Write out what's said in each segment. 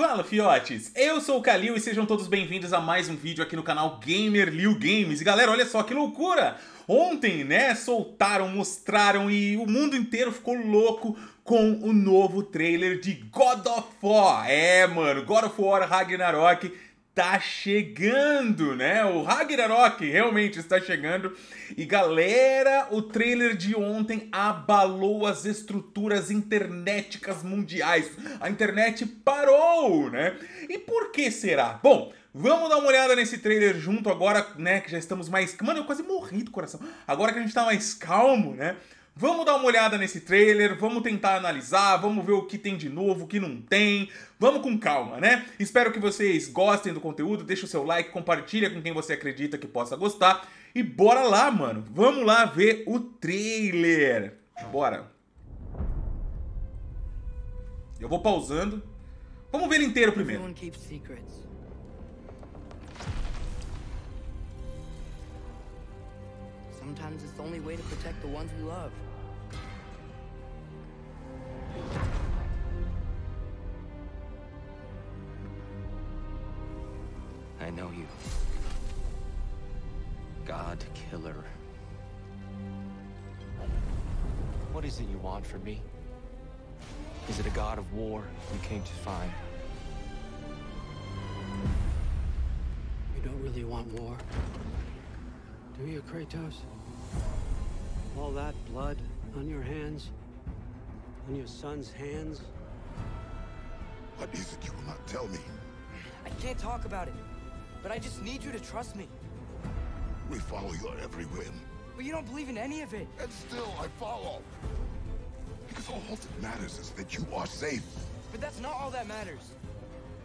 Fala fiotes, eu sou o Kalil e sejam todos bem-vindos a mais um vídeo aqui no canal Gamer Liu Games. E galera, olha só que loucura! Ontem, né, soltaram, mostraram e o mundo inteiro ficou louco com o novo trailer de God of War. É, mano, God of War Ragnarok está chegando, né? O Ragnarok realmente está chegando. E galera, o trailer de ontem abalou as estruturas internéticas mundiais. A internet parou, né? E por que será? Bom, Vamos dar uma olhada nesse trailer junto agora, né? Que já estamos mais. Mano, eu quase morri do coração. Agora que a gente tá mais calmo, né? Vamos dar uma olhada nesse trailer, vamos tentar analisar, vamos ver o que tem de novo, o que não tem. Vamos com calma, né? Espero que vocês gostem do conteúdo, deixa o seu like, compartilha com quem você acredita que possa gostar e bora lá, mano. Vamos lá ver o trailer. Bora. Eu vou pausando. Vamos ver ele inteiro primeiro. Sometimes it's the only way to protect the ones we love. I know you. God killer. What is it you want from me? Is it a god of war you came to find? You don't really want war. Do you, Kratos? All that blood on your hands? In your son's hands? What is it you will not tell me? I can't talk about it, but I just need you to trust me. We follow your every whim. But you don't believe in any of it. And still, I follow. Because all that matters is that you are safe. But that's not all that matters.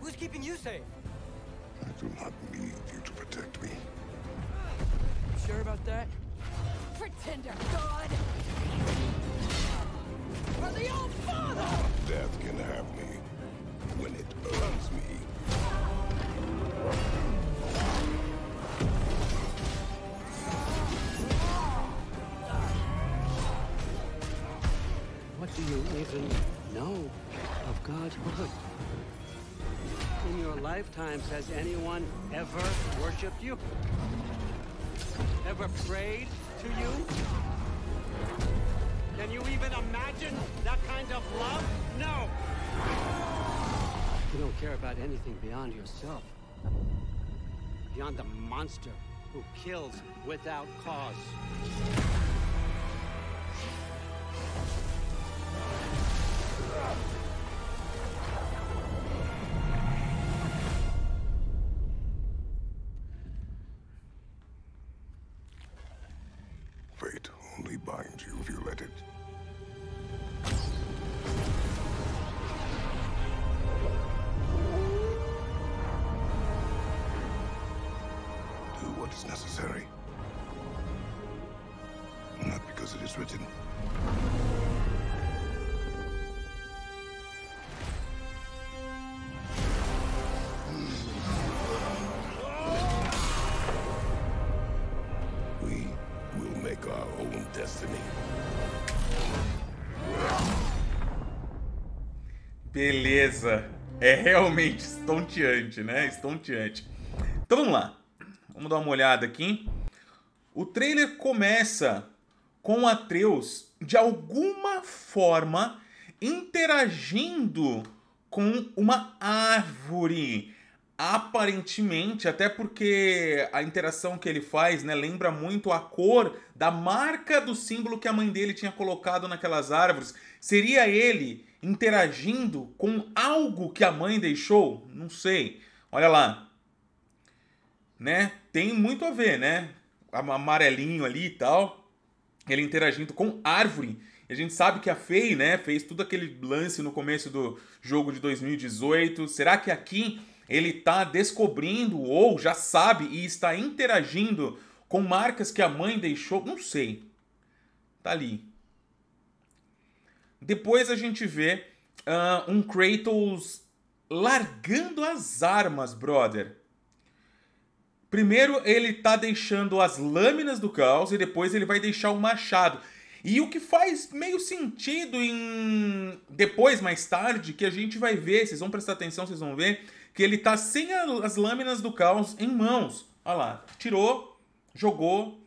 Who's keeping you safe? I do not need you to protect me. You sure about that? Pretender God! for the old father! Death can have me when it earns me. What do you even know of God's word? In your lifetimes, has anyone ever worshipped you? Ever prayed to you? Can you even imagine that kind of love? No! You don't care about anything beyond yourself. Beyond the monster who kills without cause. own destiny. Beleza. É realmente estonteante, né? Estonteante. Então vamos lá. Vamos dar uma olhada aqui. O trailer começa com Atreus de alguma forma interagindo com uma árvore aparentemente, até porque a interação que ele faz, né, lembra muito a cor da marca do símbolo que a mãe dele tinha colocado naquelas árvores. Seria ele interagindo com algo que a mãe deixou? Não sei. Olha lá. Né? Tem muito a ver, né? Amarelinho ali e tal. Ele interagindo com árvore. E a gente sabe que a FEI, né, fez tudo aquele lance no começo do jogo de 2018. Será que aqui ele está descobrindo ou já sabe e está interagindo com marcas que a mãe deixou, não sei. Tá ali. Depois a gente vê uh, um Kratos largando as armas, brother. Primeiro ele tá deixando as lâminas do caos e depois ele vai deixar o machado. E o que faz meio sentido em depois mais tarde que a gente vai ver, vocês vão prestar atenção, vocês vão ver que ele tá sem as lâminas do caos em mãos. Olha lá, tirou, jogou.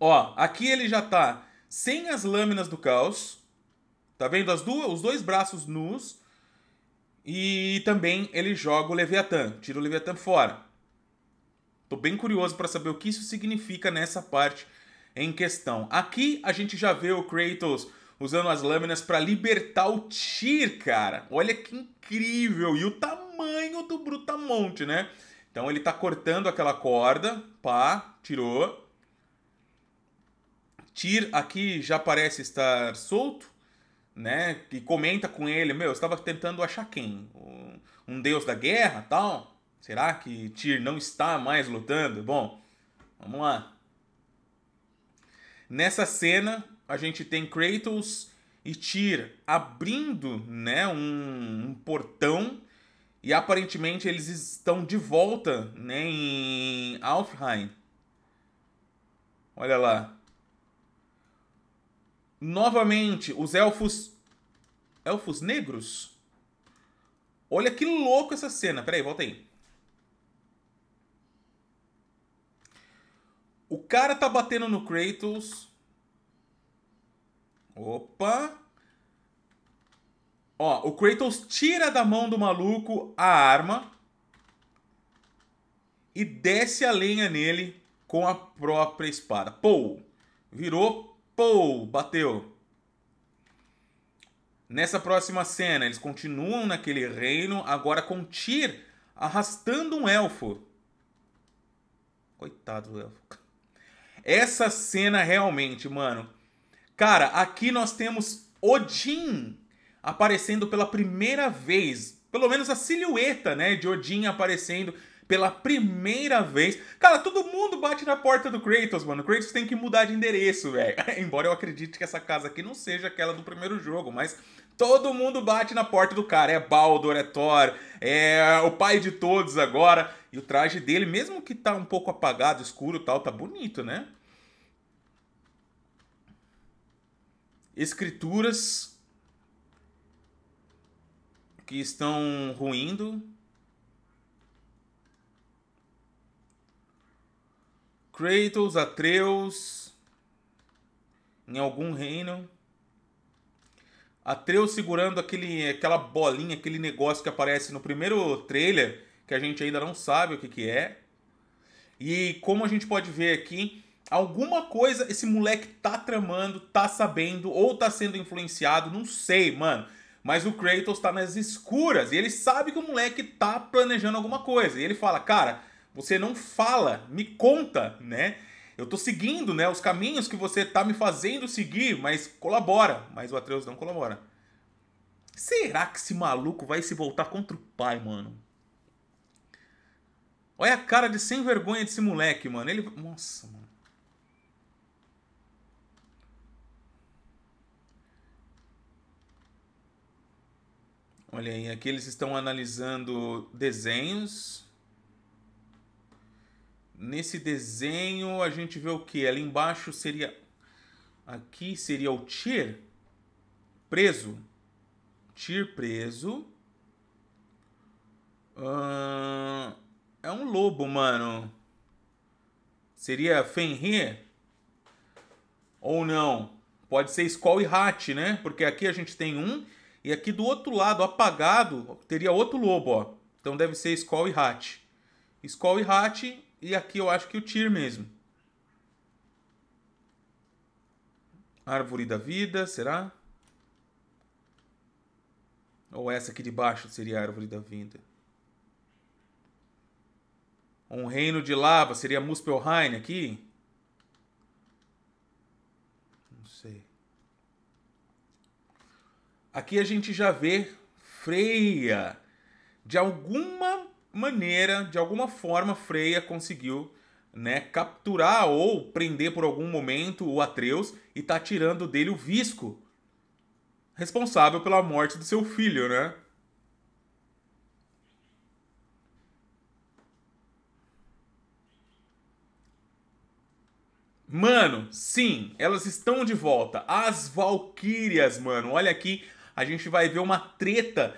Ó, aqui ele já tá sem as lâminas do caos. Tá vendo as duas, os dois braços nus. E também ele joga o Leviatã, tira o Leviatã fora. Tô bem curioso para saber o que isso significa nessa parte em questão. Aqui a gente já vê o Kratos usando as lâminas para libertar o Tyr, cara. Olha que incrível! E o tamanho tamanho do brutamonte, né? Então ele tá cortando aquela corda, pá, tirou. Tyr aqui já parece estar solto, né? E comenta com ele, meu, eu estava tentando achar quem? Um deus da guerra, tal? Será que Tyr não está mais lutando? Bom, vamos lá. Nessa cena, a gente tem Kratos e Tyr abrindo, né, um, um portão e aparentemente eles estão de volta né, em Alfheim. Olha lá. Novamente, os elfos. Elfos negros? Olha que louco essa cena. Peraí, volta aí. O cara tá batendo no Kratos. Opa! Ó, o Kratos tira da mão do maluco a arma e desce a lenha nele com a própria espada. Pou! Virou, pou! Bateu. Nessa próxima cena, eles continuam naquele reino, agora com Tyr arrastando um elfo. Coitado do elfo. Essa cena realmente, mano. Cara, aqui nós temos Odin aparecendo pela primeira vez. Pelo menos a silhueta, né, de Odin aparecendo pela primeira vez. Cara, todo mundo bate na porta do Kratos, mano. O Kratos tem que mudar de endereço, velho. Embora eu acredite que essa casa aqui não seja aquela do primeiro jogo, mas todo mundo bate na porta do cara. É Baldur, é Thor, é o pai de todos agora. E o traje dele, mesmo que tá um pouco apagado, escuro tal, tá bonito, né? Escrituras que estão ruindo. Kratos, Atreus, em algum reino. Atreus segurando aquele, aquela bolinha, aquele negócio que aparece no primeiro trailer, que a gente ainda não sabe o que, que é. E como a gente pode ver aqui, alguma coisa esse moleque tá tramando, tá sabendo ou tá sendo influenciado, não sei, mano. Mas o Kratos tá nas escuras e ele sabe que o moleque tá planejando alguma coisa. E ele fala: Cara, você não fala, me conta, né? Eu tô seguindo, né, os caminhos que você tá me fazendo seguir, mas colabora. Mas o Atreus não colabora. Será que esse maluco vai se voltar contra o pai, mano? Olha a cara de sem vergonha desse moleque, mano. Ele. Nossa, mano. Olha aí, aqui eles estão analisando desenhos. Nesse desenho a gente vê o que? Ali embaixo seria. Aqui seria o TIR preso. TIR preso. é um lobo, mano. Seria Fenrir? Ou não? Pode ser Skoll e Hat, né? Porque aqui a gente tem um e aqui do outro lado, apagado, teria outro lobo, ó. Então deve ser Skoll e Hat. Skoll e Hat, e aqui eu acho que o Tyr mesmo. Árvore da Vida, será? Ou essa aqui de baixo seria a Árvore da Vida? Um Reino de Lava, seria Muspelheim aqui? Aqui a gente já vê Freia. De alguma maneira, de alguma forma, Freia conseguiu né, capturar ou prender por algum momento o Atreus e tá tirando dele o Visco, responsável pela morte do seu filho, né? Mano, sim, elas estão de volta. As Valquírias, mano. Olha aqui a gente vai ver uma treta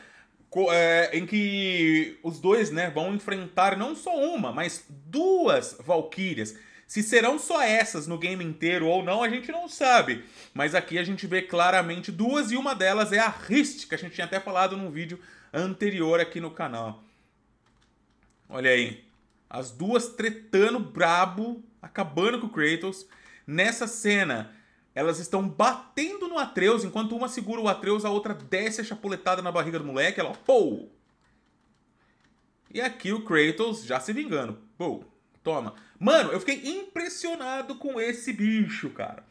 é, em que os dois né, vão enfrentar não só uma, mas duas Valkyrias. Se serão só essas no game inteiro ou não, a gente não sabe. Mas aqui a gente vê claramente duas e uma delas é a Rist, que a gente tinha até falado num vídeo anterior aqui no canal. Olha aí. As duas tretando brabo, acabando com o Kratos. Nessa cena, elas estão batendo no Atreus, enquanto uma segura o Atreus, a outra desce a chapuletada na barriga do moleque. Ela, pou! E aqui o Kratos já se vingando. Pou, toma. Mano, eu fiquei impressionado com esse bicho, cara.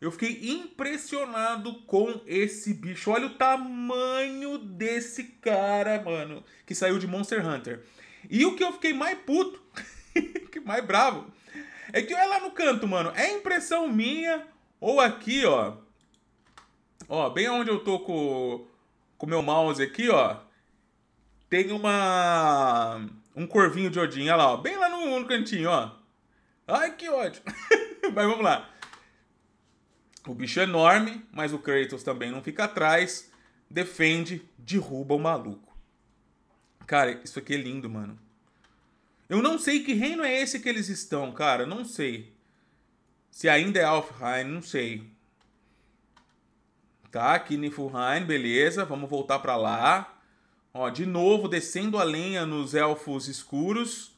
Eu fiquei impressionado com esse bicho. Olha o tamanho desse cara, mano, que saiu de Monster Hunter. E o que eu fiquei mais puto, que mais bravo, é que olha lá no canto, mano, é impressão minha ou aqui, ó. Ó, bem onde eu tô com o meu mouse aqui, ó. Tem uma... Um corvinho de Odin, olha lá, ó. Bem lá no, no cantinho, ó. Ai, que ódio mas vamos lá. O bicho é enorme, mas o Kratos também não fica atrás. Defende, derruba o maluco. Cara, isso aqui é lindo, mano. Eu não sei que reino é esse que eles estão, cara. Não sei. Se ainda é Alfheim, não sei. Tá, Kinifurheim, beleza. Vamos voltar para lá. Ó, de novo, descendo a lenha nos elfos escuros.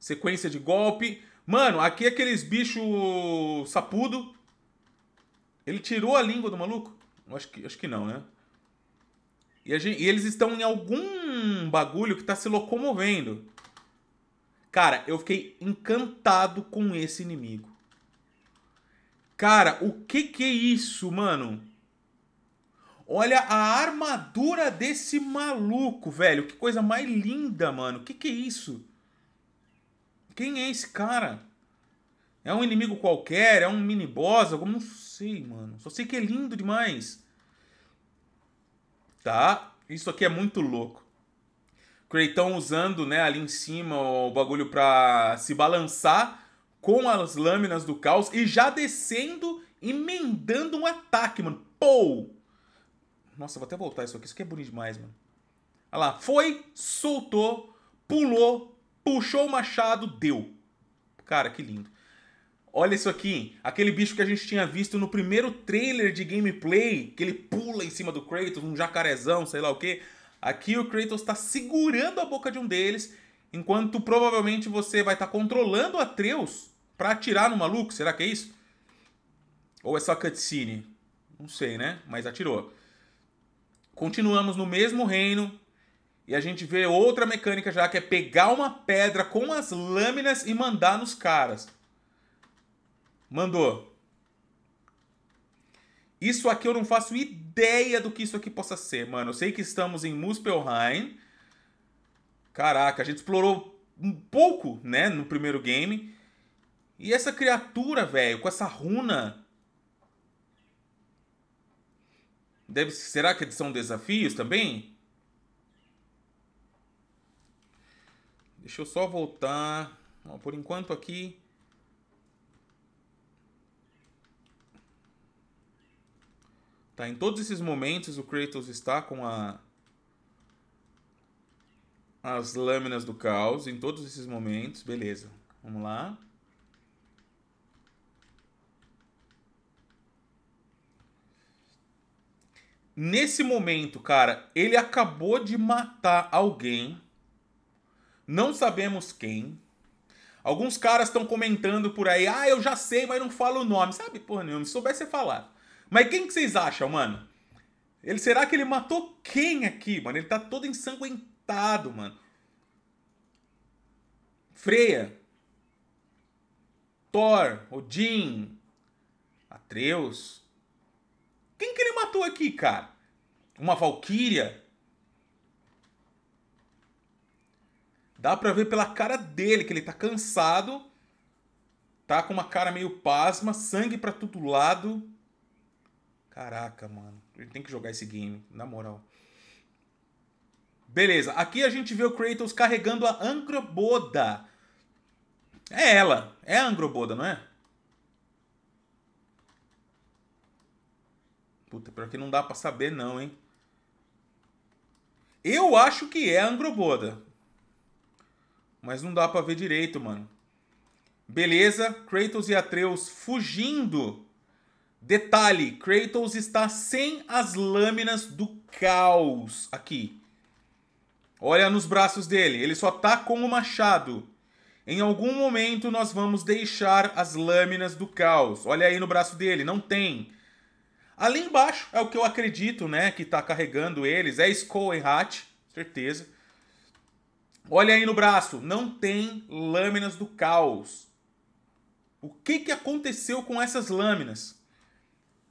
Sequência de golpe. Mano, aqui é aqueles bichos sapudo. Ele tirou a língua do maluco? Acho que, acho que não, né? E, gente, e eles estão em algum bagulho que tá se locomovendo. Cara, eu fiquei encantado com esse inimigo. Cara, o que que é isso, mano? Olha a armadura desse maluco, velho. Que coisa mais linda, mano. Que que é isso? Quem é esse cara? É um inimigo qualquer? É um mini boss? Algum... Não sei, mano. Só sei que é lindo demais. Tá? Isso aqui é muito louco. Creitão usando, né, ali em cima o bagulho pra se balançar com as lâminas do caos e já descendo, emendando um ataque, mano. Pou! Nossa, vou até voltar isso aqui. Isso aqui é bonito demais, mano. Olha lá. Foi, soltou, pulou, puxou o machado, deu. Cara, que lindo. Olha isso aqui, aquele bicho que a gente tinha visto no primeiro trailer de gameplay, que ele pula em cima do Kratos, um jacarezão, sei lá o que. Aqui o Kratos está segurando a boca de um deles, enquanto provavelmente você vai estar tá controlando o Atreus para atirar no maluco? Será que é isso? Ou é só cutscene? Não sei, né? Mas atirou. Continuamos no mesmo reino e a gente vê outra mecânica já que é pegar uma pedra com as lâminas e mandar nos caras. Mandou. Isso aqui eu não faço ideia do que isso aqui possa ser, mano. Eu sei que estamos em Muspelheim. Caraca, a gente explorou um pouco, né, no primeiro game. E essa criatura, velho, com essa runa. Deve, será que são desafios também? Deixa eu só voltar. por enquanto aqui. Tá, em todos esses momentos o Kratos está com a as lâminas do caos em todos esses momentos, beleza. Vamos lá. Nesse momento, cara, ele acabou de matar alguém. Não sabemos quem. Alguns caras estão comentando por aí, ah, eu já sei, mas não falo o nome. Sabe, porra nenhuma, se soubesse falar. Mas quem que vocês acham, mano? Ele, será que ele matou quem aqui, mano? Ele tá todo ensanguentado, mano. Freya. Thor, Odin, Atreus. Quem que ele matou aqui, cara? Uma valquíria? Dá pra ver pela cara dele que ele tá cansado. Tá com uma cara meio pasma, sangue pra todo lado. Caraca, mano. Ele tem que jogar esse game, na moral. Beleza, aqui a gente vê o Kratos carregando a Angroboda. É ela, é a Angroboda, não é? Puta, pior que não dá para saber não, hein? Eu acho que é Angroboda. Mas não dá para ver direito, mano. Beleza, Kratos e Atreus fugindo. Detalhe, Kratos está sem as lâminas do caos aqui. Olha nos braços dele, ele só tá com o machado. Em algum momento nós vamos deixar as lâminas do caos. Olha aí no braço dele, não tem. Ali embaixo é o que eu acredito, né? Que tá carregando eles. É Skull e Hat, certeza. Olha aí no braço. Não tem lâminas do caos. O que, que aconteceu com essas lâminas?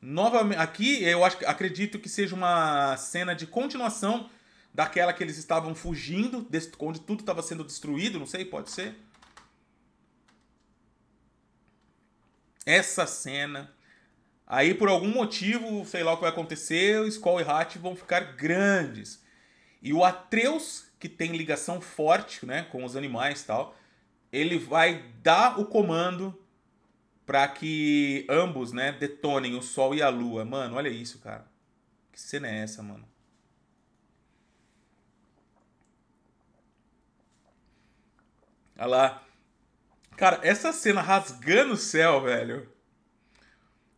Novamente, aqui eu acho, acredito que seja uma cena de continuação daquela que eles estavam fugindo, onde tudo estava sendo destruído, não sei, pode ser. Essa cena Aí, por algum motivo, sei lá o que vai acontecer, o Skoll e Hat vão ficar grandes. E o Atreus, que tem ligação forte né, com os animais e tal, ele vai dar o comando para que ambos né, detonem o Sol e a Lua. Mano, olha isso, cara. Que cena é essa, mano? Olha lá. Cara, essa cena rasgando o céu, velho.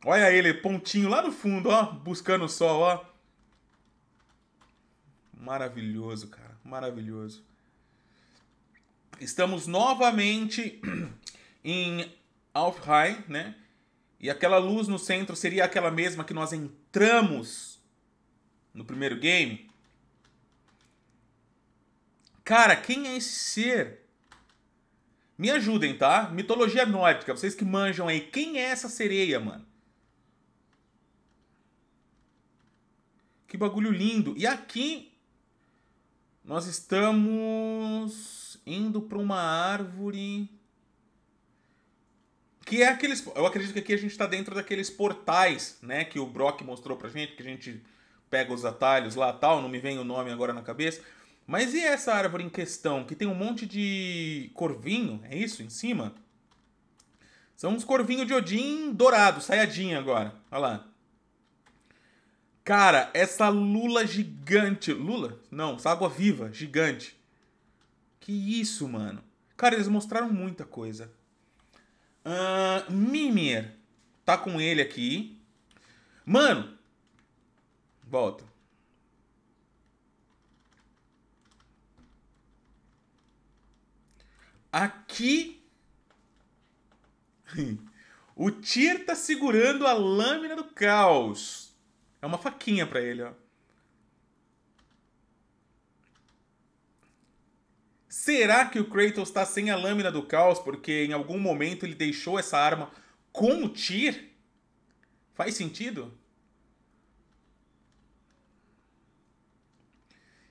Olha ele, pontinho lá no fundo, ó, buscando o sol, ó. Maravilhoso, cara, maravilhoso. Estamos novamente em Alfheim, né? E aquela luz no centro seria aquela mesma que nós entramos no primeiro game. Cara, quem é esse ser? Me ajudem, tá? Mitologia nórdica, vocês que manjam aí. Quem é essa sereia, mano? Que bagulho lindo. E aqui nós estamos indo para uma árvore que é aqueles, eu acredito que aqui a gente está dentro daqueles portais, né, que o Brock mostrou pra gente, que a gente pega os atalhos lá, tal, não me vem o nome agora na cabeça. Mas e essa árvore em questão, que tem um monte de corvinho, é isso, em cima? São uns corvinhos de Odin dourado, saiadinha agora. Olha lá. Cara, essa lula gigante. Lula? Não, essa água viva gigante. Que isso, mano. Cara, eles mostraram muita coisa. Uh, Mimir. Tá com ele aqui. Mano. Volta. Aqui. o Tyr tá segurando a lâmina do caos. É uma faquinha para ele, ó. Será que o Kratos está sem a lâmina do caos porque em algum momento ele deixou essa arma com o Tyr? Faz sentido?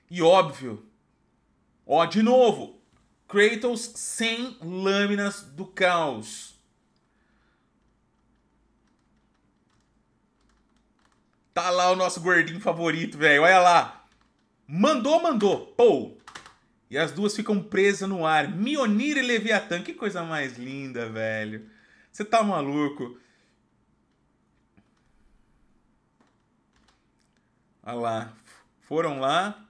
E óbvio, ó, de novo, Kratos sem lâminas do caos. Tá lá o nosso gordinho favorito, velho. Olha lá. Mandou, mandou. Pou. E as duas ficam presas no ar. Mionir e Leviatã. Que coisa mais linda, velho. Você tá maluco. Olha lá. Foram lá.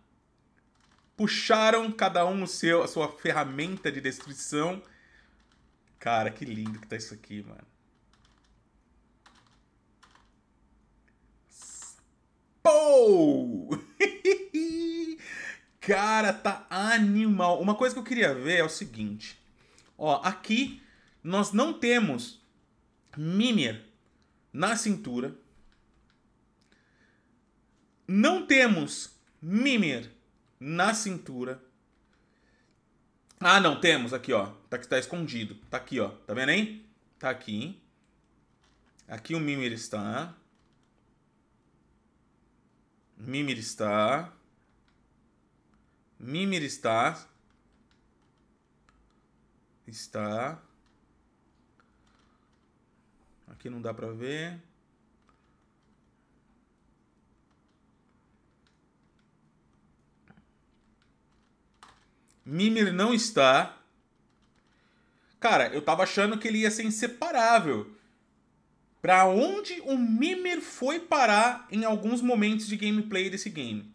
Puxaram cada um o seu, a sua ferramenta de destruição. Cara, que lindo que tá isso aqui, mano. Pou! Cara, tá animal. Uma coisa que eu queria ver é o seguinte. Ó, aqui nós não temos Mimir na cintura. Não temos Mimir na cintura. Ah, não, temos aqui, ó. Tá que tá escondido. Tá aqui, ó. Tá vendo aí? Tá aqui. Aqui o Mimir está. Mimir está. Mimir está. Está. Aqui não dá para ver. Mimir não está. Cara, eu tava achando que ele ia ser inseparável. Para onde o Mimer foi parar em alguns momentos de gameplay desse game.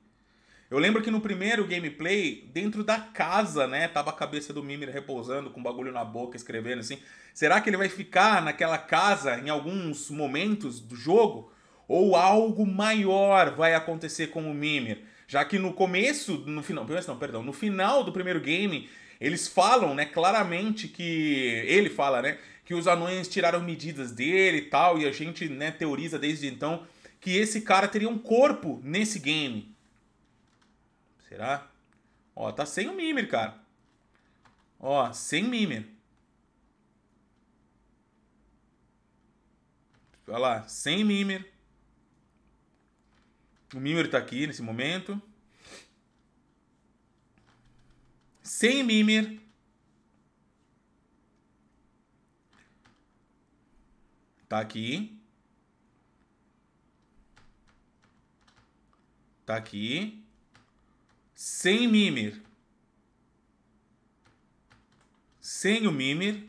Eu lembro que no primeiro gameplay, dentro da casa, né, tava a cabeça do Mimir repousando com o bagulho na boca, escrevendo assim. Será que ele vai ficar naquela casa em alguns momentos do jogo? Ou algo maior vai acontecer com o Mimir? Já que no começo, no final, não, perdão, no final do primeiro game, eles falam, né, claramente que ele fala, né, que os anões tiraram medidas dele e tal, e a gente né, teoriza desde então que esse cara teria um corpo nesse game. Será? Ó, tá sem o Mimir, cara. Ó, sem Mimir. Olha lá, sem Mimir. O Mimir tá aqui nesse momento. Sem Mimir. Tá aqui. Tá aqui. Sem Mimir. Sem o Mimir.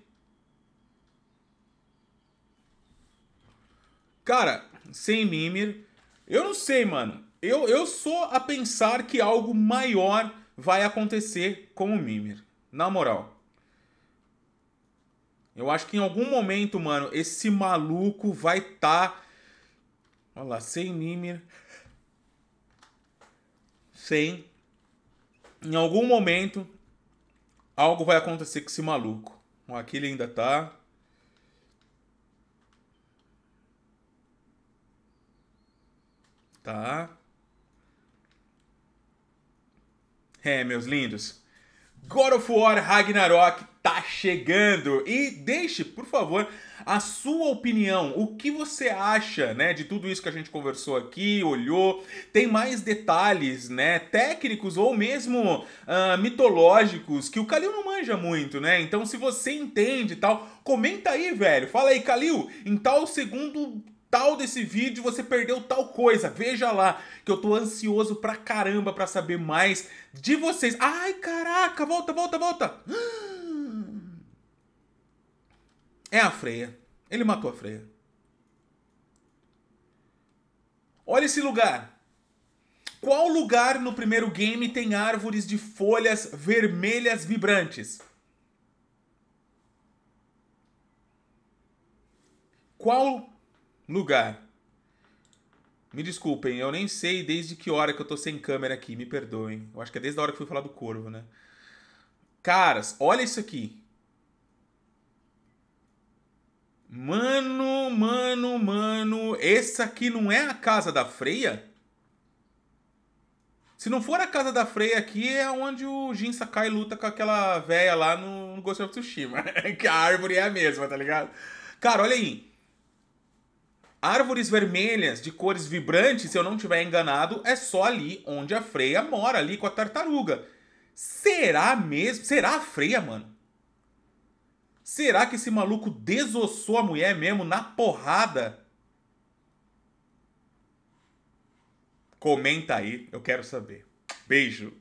Cara, sem Mimir. Eu não sei, mano. Eu, eu sou a pensar que algo maior vai acontecer com o Mimir. Na moral. Eu acho que em algum momento, mano, esse maluco vai tá. Olha lá, sem Nimir. Sem. Em algum momento, algo vai acontecer com esse maluco. Aqui ele ainda tá. Tá. É, meus lindos. God of War Ragnarok tá chegando. E deixe, por favor, a sua opinião. O que você acha, né, de tudo isso que a gente conversou aqui, olhou? Tem mais detalhes, né, técnicos ou mesmo uh, mitológicos que o Calil não manja muito, né? Então, se você entende e tal, comenta aí, velho. Fala aí, Calil, em tal segundo tal desse vídeo, você perdeu tal coisa. Veja lá, que eu tô ansioso pra caramba pra saber mais de vocês. Ai, caraca, volta, volta, volta. Ah! É a Freia. Ele matou a Freia. Olha esse lugar. Qual lugar no primeiro game tem árvores de folhas vermelhas vibrantes? Qual lugar? Me desculpem, eu nem sei desde que hora que eu tô sem câmera aqui, me perdoem. Eu acho que é desde a hora que fui falar do corvo, né? Caras, olha isso aqui. Mano, mano, mano, essa aqui não é a casa da Freia? Se não for a casa da Freia aqui, é onde o Jin Sakai luta com aquela véia lá no Ghost of Tsushima. que a árvore é a mesma, tá ligado? Cara, olha aí. Árvores vermelhas de cores vibrantes, se eu não tiver enganado, é só ali onde a Freia mora, ali com a tartaruga. Será mesmo? Será a Freia, mano? Será que esse maluco desossou a mulher mesmo na porrada? Comenta aí, eu quero saber. Beijo.